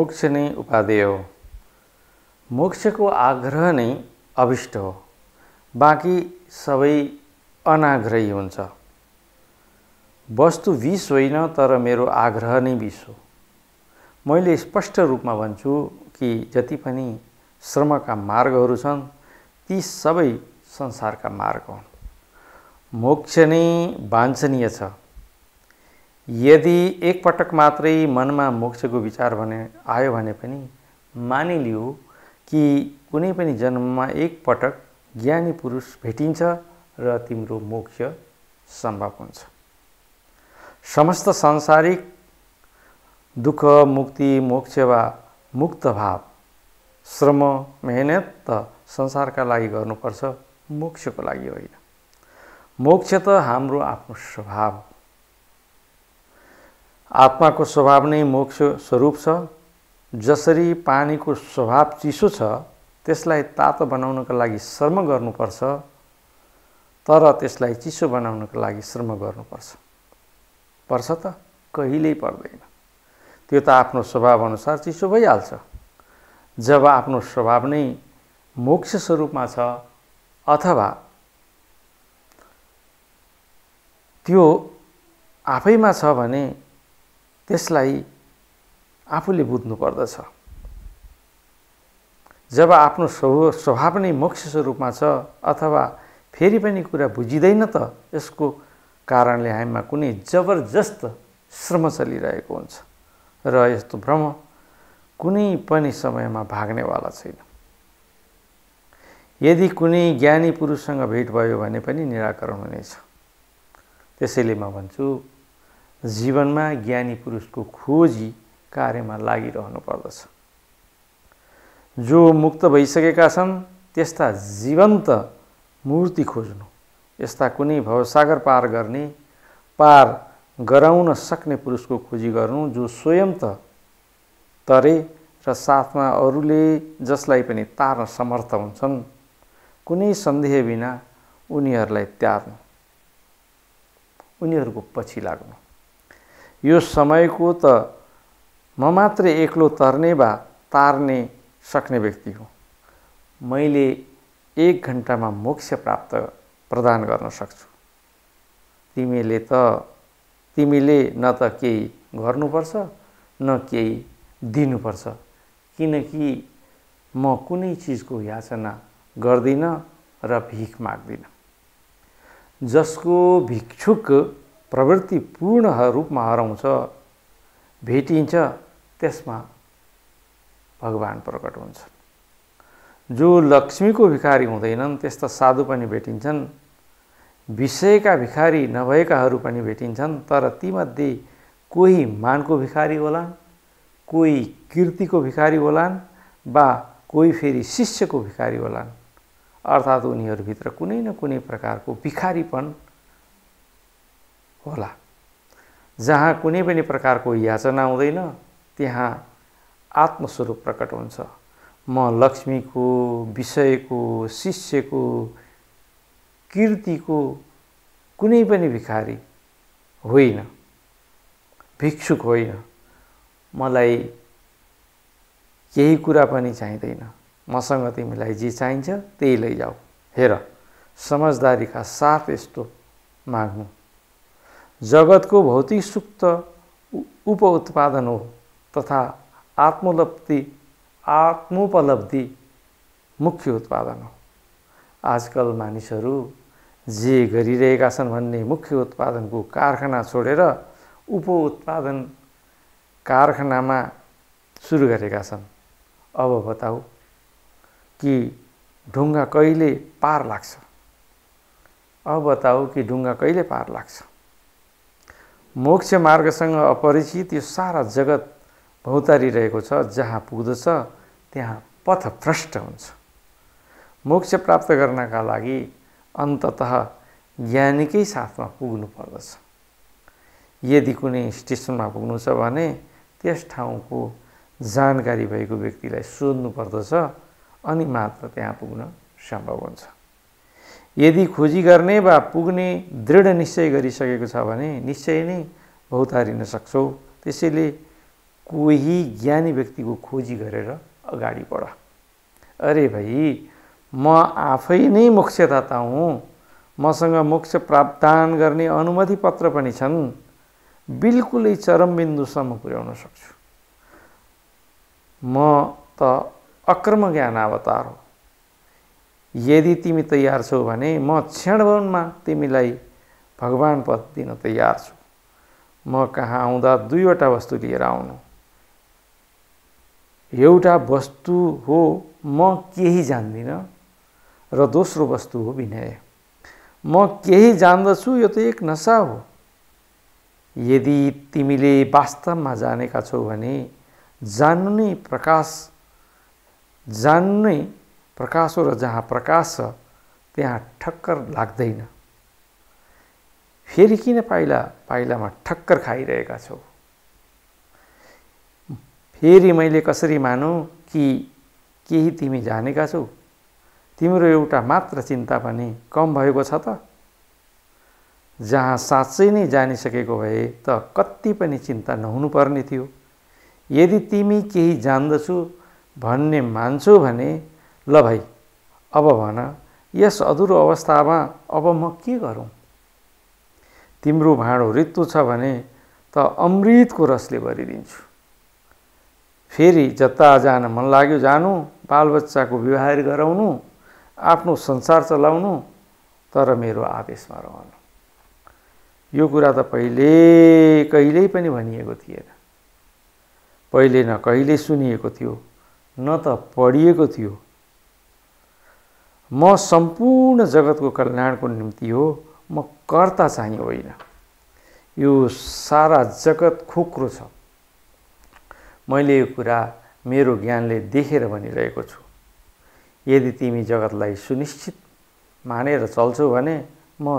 मोक्ष नै उपादेय हो मोक्षको आग्रह नै अभिष्ट हो बाँकी सबै अनाग्रही हुन्छ वस्तु विष होइन तर मेरो आग्रह नै विष हो मैले स्पष्ट रूपमा भन्छु कि जति पनि श्रमका मार्गहरू छन् ती सबै संसारका मार्ग हुन् मोक्ष नै वाञ्छनीय छ यदि एकपटक मात्रै मनमा मोक्षको विचार भने आयो भने पनि मानिलियो कि कुनै पनि जन्ममा एकपटक ज्ञानी पुरुष भेटिन्छ र तिम्रो मोक्ष सम्भव हुन्छ समस्त सांसारिक दुःख मुक्ति मोक्ष वा मुक्त भाव श्रम मेहनत त संसारका लागि गर्नुपर्छ मोक्षको लागि होइन मोक्ष त हाम्रो आफ्नो स्वभाव आत्माको स्वभाव नै मोक्ष स्वरूप छ जसरी पानीको स्वभाव चिसो छ त्यसलाई तातो बनाउनको लागि श्रम गर्नुपर्छ तर त्यसलाई चिसो बनाउनको लागि श्रम गर्नुपर्छ पर्छ त कहिल्यै पर्दैन त्यो त आफ्नो स्वभावअनुसार चिसो भइहाल्छ जब आफ्नो स्वभाव नै मोक्ष स्वरूपमा छ अथवा त्यो आफैमा छ भने त्यसलाई आफूले बुझ्नु पर्दछ जब आफ्नो स्वभाव स्वभाव नै मोक्ष स्वरूपमा छ अथवा फेरि पनि कुरा बुझिँदैन त यसको कारणले हामीमा कुनै जबरजस्त श्रम चलिरहेको हुन्छ र यस्तो भ्रम कुनै पनि समयमा भाग्नेवाला छैन यदि कुनै ज्ञानी पुरुषसँग भेट भयो भने पनि निराकरण हुनेछ त्यसैले म भन्छु जीवनमा ज्ञानी पुरुषको खोजी कार्यमा लागिरहनु पर्दछ जो मुक्त भइसकेका छन् त्यस्ता जीवन्त मूर्ति खोज्नु यस्ता कुनै भवसागर पार गर्ने पार गराउन सक्ने पुरुषको खोजी गर्नु जो स्वयं त तरे र साथमा अरूले जसलाई पनि तार्न समर्थ हुन्छन् कुनै सन्देह बिना उनीहरूलाई त्यार्नु उनीहरूको पछि लाग्नु यो समयको त म मात्रै एक्लो तर्ने वा तार्ने सक्ने व्यक्ति हो मैले एक घन्टामा मोक्ष प्राप्त प्रदान गर्न सक्छु तिमीले त तिमीले न त केही गर्नुपर्छ न केही दिनुपर्छ किनकि म कुनै चिजको याचना गर्दिनँ र भिख माग्दिनँ जसको भिक्षुक प्रवृत्ति पूर्ण रूपमा हराउँछ भेटिन्छ त्यसमा भगवान् प्रकट हुन्छ जो लक्ष्मीको भिखारी हुँदैनन् त्यस्ता साधु पनि भेटिन्छन् विषयका भिखारी नभएकाहरू पनि भेटिन्छन् तर तीमध्ये कोही मानको भिखारी होलान् कोही किर्तिको भिखारी होलान् वा कोही फेरि शिष्यको भिखारी होलान् अर्थात् उनीहरूभित्र कुनै न कुनै प्रकारको भिखारीपन होला जहाँ कुनै पनि प्रकारको याचना हुँदैन त्यहाँ आत्मस्वरूप प्रकट हुन्छ म लक्ष्मीको विषयको शिष्यको कीर्तिको कुनै पनि भिखारी होइन भिक्षुक होइन मलाई केही कुरा पनि चाहिँदैन मसँग तिमीलाई जे चाहिन्छ त्यही लैजाऊ हेर समझदारीका साथ यस्तो माग्नु जगतको भौतिक सुक्त त उप उत्पादन हो तथा आत्मलब्धि आत्मोपलब्धि मुख्य उत्पादन हो आजकल मानिसहरू जे गरिरहेका छन् भन्ने मुख्य उत्पादनको कारखाना छोडेर उप उत्पादन कारखानामा सुरु गरेका छन् अब बताऊ कि ढुङ्गा कहिले पार लाग्छ अब बताऊ कि ढुङ्गा कहिले पार लाग्छ मोक्ष मार्गसँग अपरिचित यो सारा जगत रहेको छ जहाँ पुग्दछ त्यहाँ पथभ्रष्ट हुन्छ मोक्ष प्राप्त गर्नका लागि अन्तत ज्ञानीकै साथमा पुग्नु पर्दछ यदि कुनै स्टेसनमा पुग्नु छ भने त्यस ठाउँको जानकारी भएको व्यक्तिलाई सोध्नु पर्दछ अनि मात्र त्यहाँ पुग्न सम्भव हुन्छ यदि खोजी गर्ने वा पुग्ने दृढ निश्चय गरिसकेको छ भने निश्चय नै भौतारिन सक्छौ त्यसैले कोही ज्ञानी व्यक्तिको खोजी गरेर अगाडि बढ अरे भाइ म आफै नै मोक्षदाता हुँ मसँग मोक्ष प्राप्तान गर्ने अनुमति पत्र पनि छन् बिल्कुलै चरमबिन्दुसम्म पुर्याउन सक्छु म त अक्रम ज्ञान अवतार हो यदि तिमी तयार छौ भने म क्षणभरमा तिमीलाई भगवान् पद दिन तयार छु म कहाँ आउँदा दुईवटा वस्तु लिएर आउनु एउटा वस्तु हो म केही जान्दिनँ र दोस्रो वस्तु हो विनय म केही जान्दछु यो त एक नसा हो यदि तिमीले वास्तवमा जानेका छौ भने जान्नु नै प्रकाश जान्नु नै प्रकाश हो र जहाँ प्रकाश छ त्यहाँ ठक्कर लाग्दैन फेरि किन पाइला पाइलामा ठक्कर खाइरहेका छौ फेरि मैले कसरी मानौँ कि केही तिमी जानेका छौ तिम्रो एउटा मात्र चिन्ता पनि कम भएको छ त जहाँ साँच्चै नै जानिसकेको भए त कति पनि चिन्ता नहुनुपर्ने थियो यदि तिमी केही जान्दछु भन्ने मान्छौ भने ल भाइ अब भन यस अधुरो अवस्थामा अब म के गरौँ तिम्रो भाँडो रित्तो छ भने त अमृतको रसले भरिदिन्छु फेरि जता जान मन लाग्यो जानु बालबच्चाको व्यवहार गराउनु आफ्नो संसार चलाउनु तर मेरो आदेशमा रहनु यो कुरा त पहिले कहिल्यै पनि भनिएको थिएन पहिले न कहिल्यै सुनिएको थियो न त पढिएको थियो म सम्पूर्ण जगतको कल्याणको निम्ति हो म कर्ता चाहिँ होइन यो सारा जगत खोक्रो छ मैले यो कुरा मेरो ज्ञानले देखेर भनिरहेको छु यदि तिमी जगतलाई सुनिश्चित मानेर चल्छौ भने म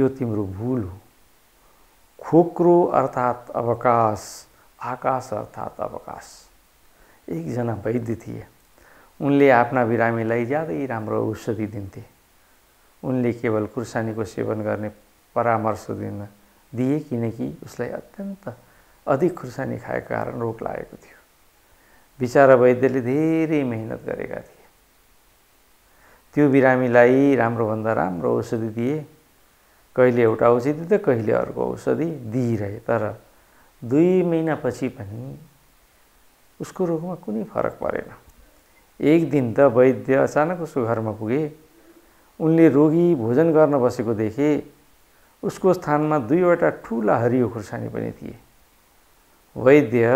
यो तिम्रो भूल हो खोक्रो अर्थात् अवकाश आकाश अर्थात् अवकाश एकजना वैद्य थिए उनले आफ्ना बिरामीलाई ज्यादै राम्रो औषधि दिन्थे उनले केवल खुर्सानीको सेवन गर्ने परामर्श दिन दिए किनकि उसलाई अत्यन्त अधिक खुर्सानी खाएको कारण रोग लागेको थियो बिचरा वैद्यले धेरै मेहनत गरेका थिए त्यो बिरामीलाई राम्रोभन्दा राम्रो औषधि दिए कहिले एउटा औषधि त कहिले अर्को औषधि दिइरहे तर दुई महिनापछि पनि उसको रोगमा कुनै फरक परेन एक दिन त वैद्य अचानक उसको घरमा पुगे उनले रोगी भोजन गर्न बसेको देखे उसको स्थानमा दुईवटा ठुला हरियो खुर्सानी पनि थिए वैद्य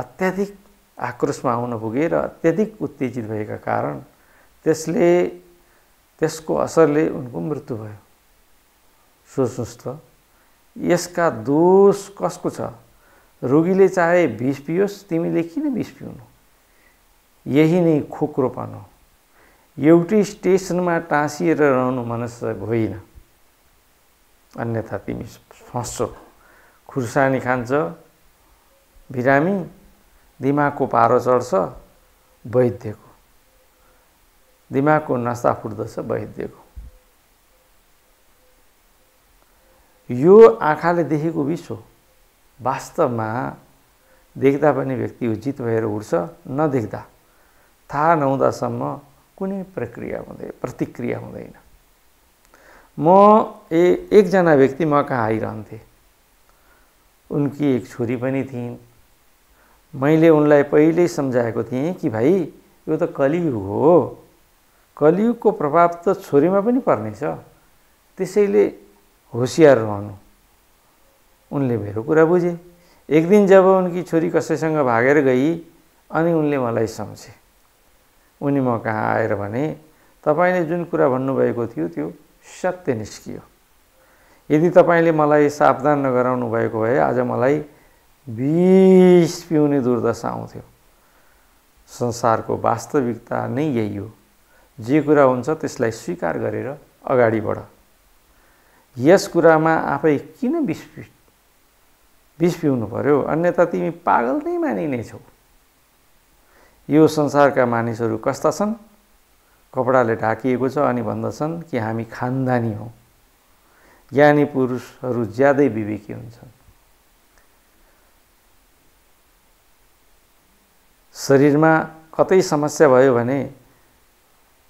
अत्याधिक आक्रोशमा आउन पुगे र अत्याधिक उत्तेजित भएका कारण त्यसले त्यसको असरले उनको मृत्यु भयो सोच्नुहोस् त यसका दोष कसको छ रोगीले चाहे विष पियोस् तिमीले किन विष पिउनु यही नै खोक्रोपन हो एउटै स्टेसनमा टाँसिएर रहनु मनस होइन अन्यथा तिमी फस्छौ खुर्सानी खान्छ बिरामी दिमागको पारो चढ्छ वैद्यको दिमागको नास्ता फुट्दछ वैद्यको यो आँखाले देखेको विश्व वास्तवमा देख्दा पनि व्यक्ति उचित भएर उठ्छ नदेख्दा थाहा नहुँदासम्म कुनै प्रक्रिया हुँदैन प्रतिक्रिया हुँदैन म ए एकजना व्यक्ति म कहाँ आइरहन्थेँ उनकी एक छोरी पनि थिइन् मैले उनलाई पहिल्यै सम्झाएको थिएँ कि भाइ यो त कलियुग हो कलियुगको प्रभाव त छोरीमा पनि पर्नेछ त्यसैले होसियार रहनु उनले मेरो कुरा बुझे एक दिन जब उनकी छोरी कसैसँग भागेर गई अनि उनले मलाई सम्झे उनी म कहाँ आएर भने तपाईँले जुन कुरा भन्नुभएको थियो त्यो सत्य निस्कियो यदि तपाईँले मलाई सावधान नगराउनु भएको भए आज मलाई बिस पिउने दुर्दशा आउँथ्यो संसारको वास्तविकता नै यही हो जे कुरा हुन्छ त्यसलाई स्वीकार गरेर अगाडि बढ यस कुरामा आफै किन बिस बिस पिउनु पऱ्यो अन्यथा तिमी पागल नै मानिनेछौ यो संसारका मानिसहरू कस्ता छन् कपडाले ढाकिएको छ अनि भन्दछन् कि हामी खानदानी हौँ ज्ञानी पुरुषहरू ज्यादै विवेकी हुन्छन् शरीरमा कतै समस्या भयो भने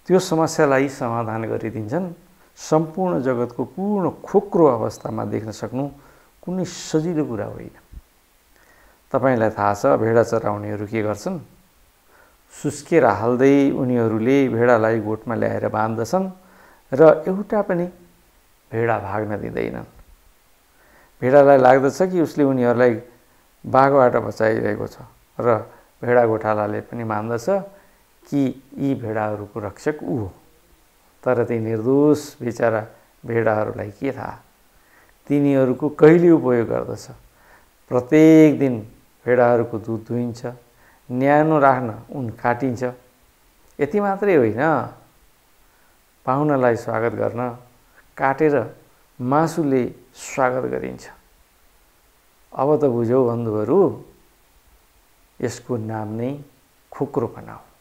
त्यो समस्यालाई समाधान गरिदिन्छन् सम्पूर्ण जगतको पूर्ण खोक्रो अवस्थामा देख्न सक्नु कुनै सजिलो कुरा होइन तपाईँलाई थाहा छ भेडा चराउनेहरू के गर्छन् सुस्केर हाल्दै उनीहरूले भेडालाई गोठमा ल्याएर बाँध्दछन् र एउटा पनि भेडा भाग्न दिँदैनन् भेडालाई लाग्दछ कि उसले उनीहरूलाई बाघबाट बचाइरहेको छ र भेडा गोठालाले पनि मान्दछ कि यी भेडाहरूको रक्षक ऊ हो तर ती निर्दोष बिचरा भेडाहरूलाई के थाहा तिनीहरूको कहिले उपयोग गर्दछ प्रत्येक दिन भेडाहरूको दुध दुहिन्छ न्यानो राख्न उन काटिन्छ यति मात्रै होइन पाहुनालाई स्वागत गर्न काटेर मासुले स्वागत गरिन्छ अब त बुझौ बन्धुहरू यसको नाम नै खुक्रोपना हो